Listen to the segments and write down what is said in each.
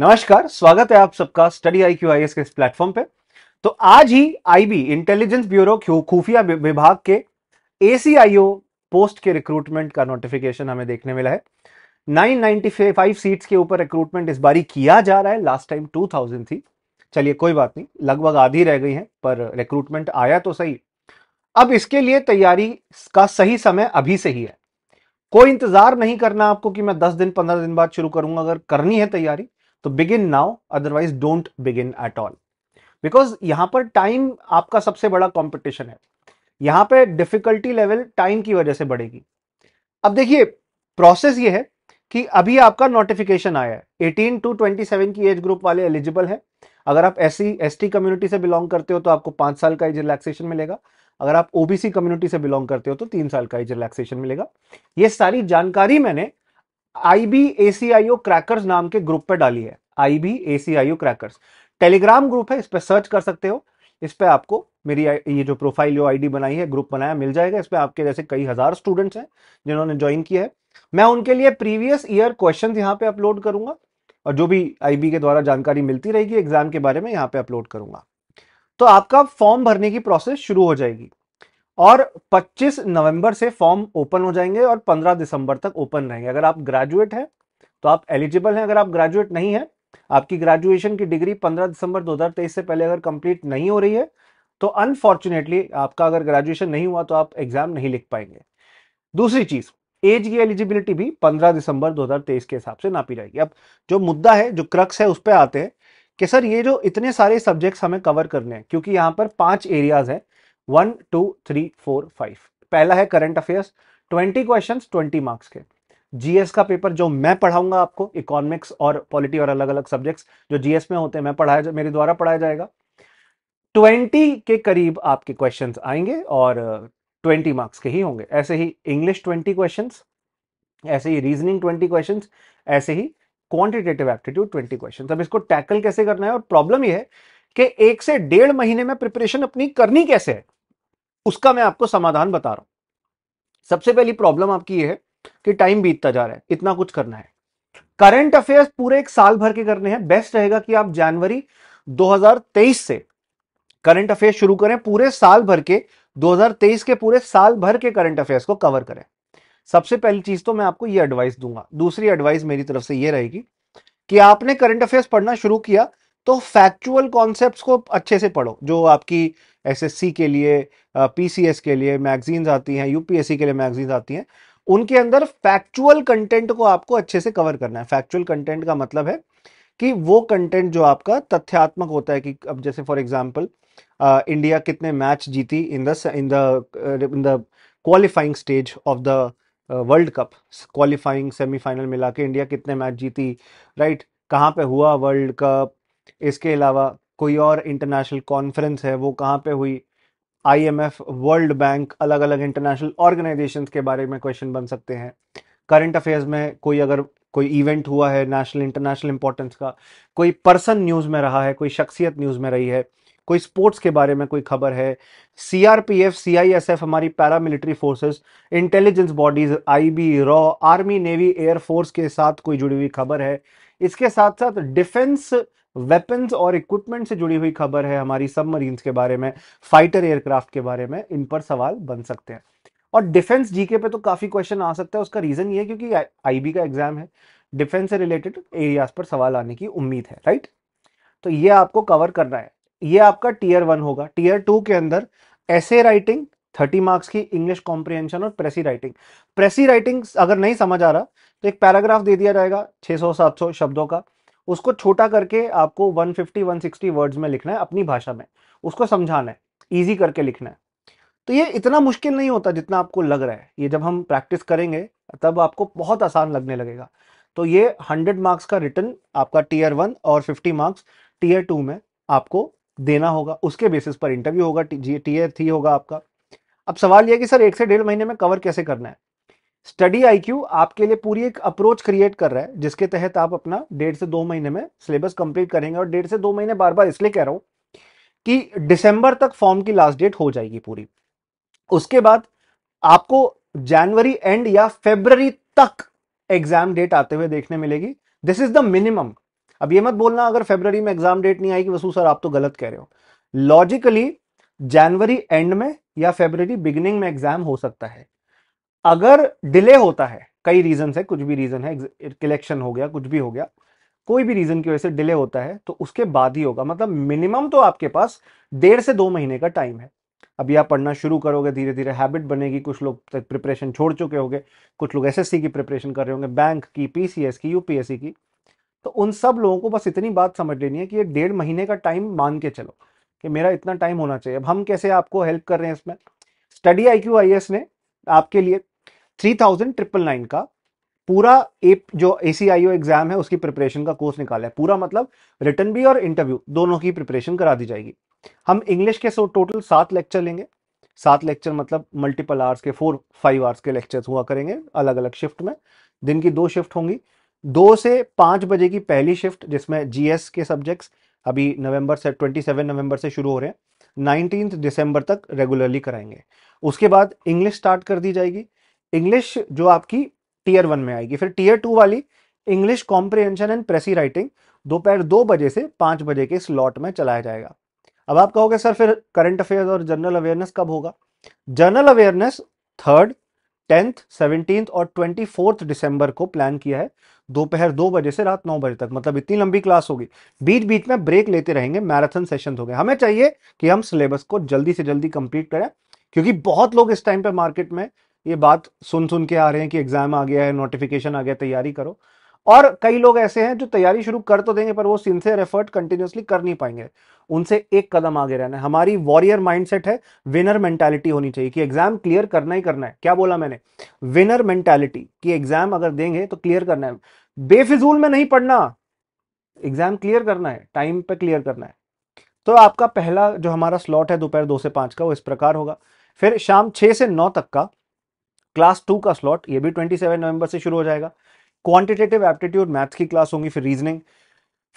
नमस्कार स्वागत है आप सबका study I Q I S के इस प्लेटफॉर्म पे तो आज ही आईबी इंटेलिजेंस ब्यूरो खुफिया विभाग के एसीआईओ पोस्ट के रिक्रूटमेंट का नोटिफिकेशन हमें देखने मिला है 995 सीट्स के ऊपर रिक्रूटमेंट इस बारी किया जा रहा है लास्ट टाइम 2000 थी चलिए कोई बात नहीं लगभग आधी रह गई है पर रिक्रूटमेंट आया तो सही अब इसके लिए तैयारी का सही समय अभी से ही है कोई इंतजार नहीं करना आपको कि मैं 10 दिन 15 दिन बाद शुरू करूंगा अगर करनी है तैयारी तो begin now otherwise don't begin at all because यहां पर टाइम आपका सबसे बड़ा कॉम्पिटिशन है यहां पर डिफिकल्टी लेवल टाइम की वजह से बढ़ेगी अब देखिए प्रोसेस ये है कि अभी आपका नोटिफिकेशन आया है एटीन टू ट्वेंटी सेवन की एज ग्रुप वाले एलिजिबल है अगर आप S C S T community से बिलोंग करते हो तो आपको पांच साल का एज रिलैक्सेशन मिलेगा अगर आप ओबीसी कम्युनिटी से बिलोंग करते हो तो तीन साल का एज रिलैक्सेशन मिलेगा ये सारी जानकारी मैंने I B A C IO crackers नाम के ग्रुप पे डाली है I B A C IO crackers Telegram group है इस पर सर्च कर सकते हो इस पर आपको मेरी ये जो प्रोफाइल आई डी बनाई है ग्रुप बनाया मिल जाएगा इस पर आपके जैसे कई हज़ार स्टूडेंट्स हैं जिन्होंने ज्वाइन किया है मैं उनके लिए प्रीवियस ईयर क्वेश्चन यहाँ पे अपलोड करूंगा और जो भी आईबी के द्वारा जानकारी मिलती रहेगी एग्जाम के बारे में यहाँ पे अपलोड करूंगा तो आपका फॉर्म भरने की प्रोसेस शुरू हो जाएगी और 25 नवंबर से फॉर्म ओपन हो जाएंगे और 15 दिसंबर तक ओपन रहेंगे अगर आप ग्रेजुएट हैं तो आप एलिजिबल हैं अगर आप ग्रेजुएट नहीं हैं आपकी ग्रेजुएशन की डिग्री 15 दिसंबर 2023 से पहले अगर कंप्लीट नहीं हो रही है तो अनफॉर्चुनेटली आपका अगर ग्रेजुएशन नहीं हुआ तो आप एग्जाम नहीं लिख पाएंगे दूसरी चीज एज की एलिजिबिलिटी भी 15 दिसंबर 2023 के हिसाब से नापी जाएगी अब जो मुद्दा है जो क्रक्स है उस पर आते हैं कि सर ये जो इतने सारे सब्जेक्ट्स हमें कवर करने हैं क्योंकि यहाँ पर पांच एरियाज हैं one two three four five पहला है current affairs twenty question twenty marks के जीएस का पेपर जो मैं पढ़ाऊंगा आपको इकोनॉमिक्स और पॉलिटी और अलग अलग सब्जेक्ट्स जो जीएस में होते हैं मैं पढ़ाया मेरे द्वारा पढ़ाया जाएगा ट्वेंटी के करीब आपके क्वेश्चन आएंगे और ट्वेंटी uh, मार्क्स के ही होंगे ऐसे ही इंग्लिश ट्वेंटी क्वेश्चन ऐसे ही रीजनिंग ट्वेंटी क्वेश्चन ऐसे ही क्वांटिटेटिव एप्टीट्यूड ट्वेंटी क्वेश्चन अब इसको टैकल कैसे करना है और प्रॉब्लम यह है कि एक से डेढ़ महीने में प्रिपरेशन अपनी करनी कैसे है उसका मैं आपको समाधान बता रहा हूं सबसे पहली प्रॉब्लम आपकी ये है कि टाइम बीतता जा रहा है इतना कुछ करना है करंट अफेयर्स पूरे एक साल भर के करने हैं बेस्ट रहेगा कि आप जनवरी 2023 से करंट अफेयर्स शुरू करें पूरे साल भर के 2023 के पूरे साल भर के करंट अफेयर्स को कवर करें सबसे पहली चीज तो मैं आपको ये एडवाइस दूंगा दूसरी एडवाइस मेरी तरफ से ये रहेगी कि आपने करंट अफेयर्स पढ़ना शुरू किया तो फैक्चुअल कॉन्सेप्ट्स को अच्छे से पढ़ो जो आपकी एसएससी के लिए पीसीएस के लिए मैगजीन्स आती हैं यूपीएससी के लिए मैगजीन्स आती हैं उनके अंदर फैक्चुअल कंटेंट को आपको अच्छे से कवर करना है फैक्चुअल कंटेंट का मतलब है कि वो कंटेंट जो आपका तथ्यात्मक होता है कि अब जैसे फॉर एग्जाम्पल इंडिया कितने मैच जीती in the in the in the qualifying stage of the world cup qualifying semifinal मिला के इंडिया कितने मैच जीती राइट right? कहाँ पे हुआ वर्ल्ड कप इसके अलावा कोई और इंटरनेशनल कॉन्फ्रेंस है वो कहाँ पे हुई आईएमएफ वर्ल्ड बैंक अलग अलग इंटरनेशनल ऑर्गेनाइजेशन के बारे में क्वेश्चन बन सकते हैं करंट अफेयर्स में कोई अगर कोई इवेंट हुआ है नेशनल इंटरनेशनल इंपॉर्टेंस का कोई पर्सन न्यूज़ में रहा है कोई शख्सियत न्यूज़ में रही है कोई स्पोर्ट्स के बारे में कोई खबर है सीआरपीएफ सीआईएसएफ हमारी paramilitary forces intelligence bodies IB रॉ आर्मी नेवी एयरफोर्स के साथ कोई जुड़ी हुई खबर है इसके साथ साथ डिफेंस वेपन्स और इक्विपमेंट से जुड़ी हुई खबर है हमारी सब के बारे में फाइटर एयरक्राफ्ट के बारे में इन पर सवाल बन सकते हैं और डिफेंस जीके पे तो काफी क्वेश्चन आ सकता है उसका रीजन ये है क्योंकि आईबी का एग्जाम है डिफेंस से रिलेटेड एरियाज पर सवाल आने की उम्मीद है राइट तो ये आपको कवर करना है ये आपका टीयर वन होगा टीयर टू के अंदर ऐसे राइटिंग थर्टी मार्क्स की इंग्लिश कॉम्प्रिहेंशन और प्रेसी राइटिंग प्रेसी राइटिंग अगर नहीं समझ आ रहा तो एक पैराग्राफ दे दिया जाएगा 600 सौ शब्दों का उसको छोटा करके आपको 150 160 वर्ड्स में लिखना है अपनी भाषा में उसको समझाना है ईजी करके लिखना है तो ये इतना मुश्किल नहीं होता जितना आपको लग रहा है ये जब हम प्रैक्टिस करेंगे तब आपको बहुत आसान लगने लगेगा तो ये 100 मार्क्स का रिटर्न आपका टीयर वन और 50 मार्क्स टीयर टू में आपको देना होगा उसके बेसिस पर इंटरव्यू होगा टीयर थ्री होगा आपका अब सवाल यह कि सर एक से डेढ़ महीने में कवर कैसे करना है स्टडी आईक्यू आपके लिए पूरी एक अप्रोच क्रिएट कर रहा है जिसके तहत आप अपना डेढ़ से दो महीने में सिलेबस कंप्लीट करेंगे और डेढ़ से दो महीने बार बार इसलिए कह रहा हूं कि दिसंबर तक फॉर्म की लास्ट डेट हो जाएगी पूरी उसके बाद आपको जनवरी एंड या फेबररी तक एग्जाम डेट आते हुए देखने मिलेगी दिस इज द मिनिमम अब ये मत बोलना अगर फेबररी में एग्जाम डेट नहीं आएगी वसू सर आप तो गलत कह रहे हो लॉजिकली जनवरी एंड में या फेबररी बिगिनिंग में एग्जाम हो सकता है अगर डिले होता है कई रीजन है कुछ भी रीजन है कलेक्शन हो गया कुछ भी हो गया कोई भी रीजन की वजह से डिले होता है तो उसके बाद ही होगा मतलब मिनिमम तो आपके पास डेढ़ से दो महीने का टाइम है अभी आप पढ़ना शुरू करोगे धीरे धीरे हैबिट बनेगी कुछ लोग प्रिपरेशन छोड़ चुके होंगे कुछ लोग एसएससी की प्रिपरेशन कर रहे होंगे बैंक की पीसीएस की यूपीएससी की तो उन सब लोगों को बस इतनी बात समझ लेनी है कि ये डेढ़ महीने का टाइम मान के चलो कि मेरा इतना टाइम होना चाहिए अब हम कैसे आपको हेल्प कर रहे हैं इसमें study I Q I S ने आपके लिए थ्री थाउजेंड ट्रिपल नाइन का पूरा ए जो ए एग्जाम है उसकी प्रिपरेशन का कोर्स निकाला है पूरा मतलब रिटर्न भी और इंटरव्यू दोनों की प्रिपरेशन करा दी जाएगी हम इंग्लिश के सो टोटल सात लेक्चर लेंगे सात लेक्चर मतलब मल्टीपल आवर्स के फोर फाइव आवर्स के लेक्चर्स हुआ करेंगे अलग अलग शिफ्ट में दिन की दो शिफ्ट होंगी दो से पाँच बजे की पहली शिफ्ट जिसमें जीएस के सब्जेक्ट्स अभी नवंबर से ट्वेंटी सेवन नवंबर से शुरू हो रहे हैं नाइनटीन दिसंबर तक रेगुलरली कराएंगे उसके बाद इंग्लिश स्टार्ट कर दी जाएगी इंग्लिश जो आपकी टीयर वन में आएगी फिर टीयर टू वाली English comprehension and precis writing दोपहर दो बजे से पांच बजे के स्लॉट में चलाया जाएगा अब आप कहोगे सर फिर करंट अफेयर्स और जनरल अवेयरनेस कब होगा general awareness third tenth seventeen और ट्वेंटी फोर्थ डिसंबर को प्लान किया है दोपहर दो बजे से रात नौ बजे तक मतलब इतनी लंबी क्लास होगी बीच बीच में ब्रेक लेते रहेंगे मैराथन सेशन हो गए हमें चाहिए कि हम सिलेबस को जल्दी से जल्दी कंप्लीट करें क्योंकि बहुत लोग इस टाइम पर मार्केट में ये बात सुन सुन के आ रहे हैं कि एग्जाम आ गया है नोटिफिकेशन आ गया तैयारी करो और कई लोग ऐसे हैं जो तैयारी शुरू कर तो देंगे पर वो सिंसियर एफर्ट कंटिन्यूसली कर नहीं पाएंगे उनसे एक कदम आगे रहना है हमारी वॉरियर माइंडसेट है विनर मेंटालिटी होनी चाहिए कि एग्जाम क्लियर करना ही करना है क्या बोला मैंने विनर मेंटालिटी कि एग्जाम अगर देंगे तो क्लियर करना है बेफिजूल में नहीं पढ़ना एग्जाम क्लियर करना है टाइम पे क्लियर करना है तो आपका पहला जो हमारा स्लॉट है दोपहर दो से पांच का वो इस प्रकार होगा फिर शाम छह से नौ तक का क्लास टू का स्लॉट ये भी 27 नवंबर से शुरू हो जाएगा क्वांटिटेटिव एप्टीट्यूड मैथ्स की क्लास होगी फिर रीजनिंग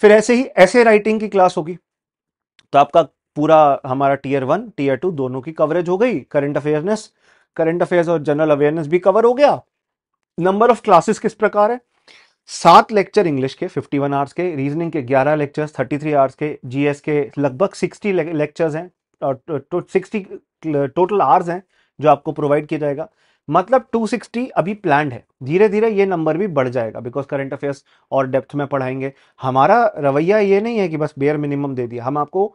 फिर ऐसे ही ऐसे राइटिंग की क्लास होगी तो आपका पूरा हमारा टीयर वन टीयर टू दोनों की कवरेज हो गई करंट अफेयरनेस करंट अफेयर्स और जनरल अवेयरनेस भी कवर हो गया नंबर ऑफ क्लासेस किस प्रकार है सात लेक्चर इंग्लिश के 51 आवर्स के रीजनिंग के 11 लेक्चर्स 33 आवर्स के जीएस के लगभग 60 लेक्चर्स हैं और तो, 60 टोटल आवर्स हैं जो आपको प्रोवाइड किया जाएगा मतलब 260 अभी प्लान है धीरे धीरे ये नंबर भी बढ़ जाएगा बिकॉज करंट अफेयर्स और डेप्थ में पढ़ाएंगे हमारा रवैया ये नहीं है कि बस बेयर मिनिमम दे दिया हम आपको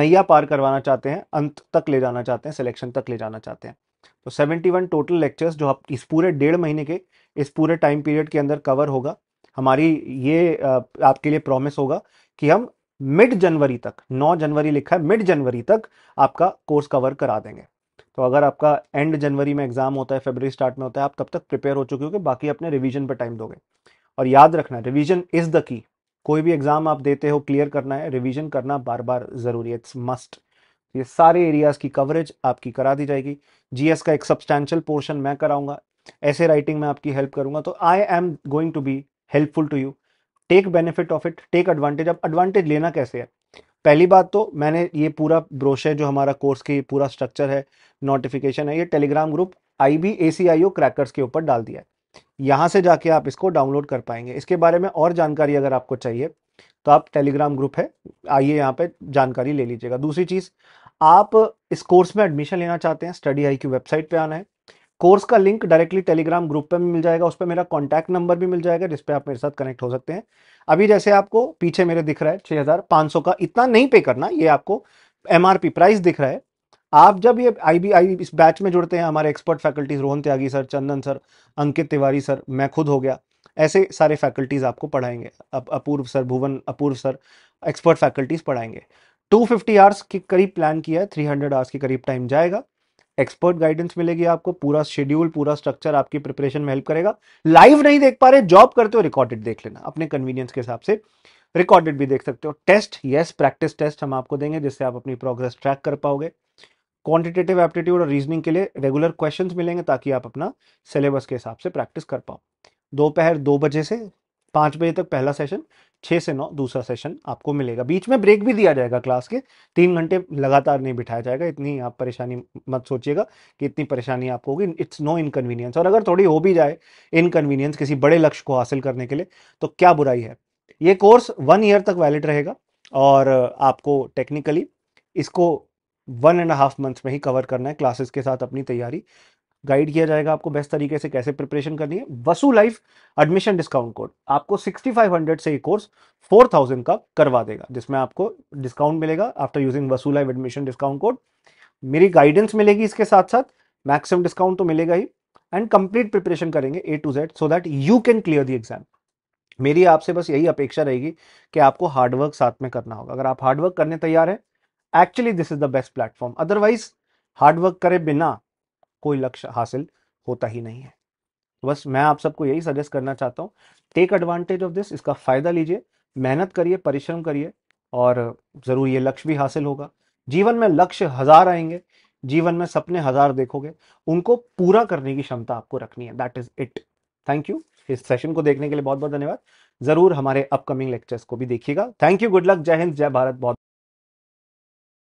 नैया पार करवाना चाहते हैं अंत तक ले जाना चाहते हैं सिलेक्शन तक ले जाना चाहते हैं तो 71 टोटल लेक्चर्स जो आप इस पूरे डेढ़ महीने के इस पूरे टाइम पीरियड के अंदर कवर होगा हमारी ये आपके लिए प्रॉमिस होगा कि हम मिड जनवरी तक 9 जनवरी लिखा है मिड जनवरी तक आपका कोर्स कवर करा देंगे तो अगर आपका एंड जनवरी में एग्जाम होता है फेबर स्टार्ट में होता है आप तब तक प्रिपेयर हो चुके हो कि बाकी अपने रिविजन पर टाइम दोगे और याद रखना रिविजन इज द की कोई भी एग्जाम आप देते हो क्लियर करना है रिविजन करना बार बार जरूरी है इट्स मस्ट तो ये सारे एरियाज की कवरेज आपकी करा दी जाएगी जीएस का एक सब्सटैंशियल पोर्शन मैं कराऊंगा ऐसे राइटिंग में आपकी हेल्प करूंगा तो I am going to be helpful to you take benefit of it take advantage अब एडवांटेज लेना कैसे है पहली बात तो मैंने ये पूरा ब्रोशर जो हमारा कोर्स की पूरा स्ट्रक्चर है नोटिफिकेशन है ये Telegram group I B A C I O crackers के ऊपर डाल दिया है यहाँ से जाके आप इसको डाउनलोड कर पाएंगे इसके बारे में और जानकारी अगर आपको चाहिए तो आप टेलीग्राम ग्रुप है आइए यहाँ पे जानकारी ले लीजिएगा दूसरी चीज़ आप इस कोर्स में एडमिशन लेना चाहते हैं स्टडी आई की वेबसाइट पे आना है कोर्स का लिंक डायरेक्टली टेलीग्राम ग्रुप पे भी मिल जाएगा उस पर मेरा कॉन्टैक्ट नंबर भी मिल जाएगा जिसपे आप मेरे साथ कनेक्ट हो सकते हैं अभी जैसे आपको पीछे मेरे दिख रहा है छः हज़ार पाँच सौ का इतना नहीं पे करना ये आपको एम प्राइस दिख रहा है आप जब ये आई बी आई इस बैच में जुड़ते हैं हमारे expert faculties Rohan Tyagi sir Chandan sir Ankit Tiwari sir मैं खुद हो गया ऐसे सारे फैकल्टीज आपको पढ़ाएंगे Apurv sir Bhuvan Apurv sir expert faculties पढ़ाएंगे 250 आवर्स के करीब प्लान किया है 300 आवर्स के करीब टाइम जाएगा एक्सपर्ट गाइडेंस मिलेगी आपको पूरा शेड्यूल पूरा स्ट्रक्चर आपकी प्रिपरेशन में हेल्प करेगा लाइव नहीं देख पा रहे जॉब करते हो रिकॉर्डेड देख लेना अपने कन्वीनियंस के हिसाब से रिकॉर्डेड भी देख सकते हो टेस्ट येस प्रैक्टिस टेस्ट हम आपको देंगे जिससे आप अपनी प्रोग्रेस ट्रैक कर पाओगे क्वांटिटेटिव एप्टीट्यूड और रीजनिंग के लिए रेगुलर क्वेश्चंस मिलेंगे ताकि आप अपना सिलेबस के हिसाब से प्रैक्टिस कर पाओ दोपहर दो बजे से पाँच बजे तक पहला सेशन छः से नौ दूसरा सेशन आपको मिलेगा बीच में ब्रेक भी दिया जाएगा क्लास के तीन घंटे लगातार नहीं बिठाया जाएगा इतनी आप परेशानी मत सोचिएगा कि इतनी परेशानी आपको होगी इट्स नो इनकन्वीनियंस और अगर थोड़ी हो भी जाए इनकन्वीनियंस किसी बड़े लक्ष्य को हासिल करने के लिए तो क्या बुराई है ये कोर्स वन ईयर तक वैलिड रहेगा और आपको टेक्निकली इसको वन एंड हाफ मंथ्स में ही कवर करना है क्लासेस के साथ अपनी तैयारी गाइड किया जाएगा आपको बेस्ट तरीके से कैसे प्रिपरेशन करनी है Vasu life admission discount code आपको 6500 से ये कोर्स 4000 का करवा देगा जिसमें आपको डिस्काउंट मिलेगा after using Vasu life admission discount code मेरी गाइडेंस मिलेगी इसके साथ साथ मैक्सिमम डिस्काउंट तो मिलेगा ही एंड कंप्लीट प्रिपरेशन करेंगे A to Z so that you can clear the exam मेरी आपसे बस यही अपेक्षा रहेगी कि आपको हार्डवर्क साथ में करना होगा अगर आप हार्डवर्क करने तैयार हैं actually this is the best platform otherwise hard work करे बिना कोई लक्ष्य हासिल होता ही नहीं है बस मैं आप सबको यही सजेस्ट करना चाहता हूँ टेक एडवांटेज ऑफ दिस इसका फ़ायदा लीजिए मेहनत करिए परिश्रम करिए और ज़रूर ये लक्ष्य भी हासिल होगा जीवन में लक्ष्य हज़ार आएंगे जीवन में सपने हज़ार देखोगे उनको पूरा करने की क्षमता आपको रखनी है that is it thank you इस सेशन को देखने के लिए बहुत बहुत धन्यवाद ज़रूर हमारे अपकमिंग लेक्चर्स को भी देखिएगा थैंक यू गुड लक जय हिंद जय भारत बहुत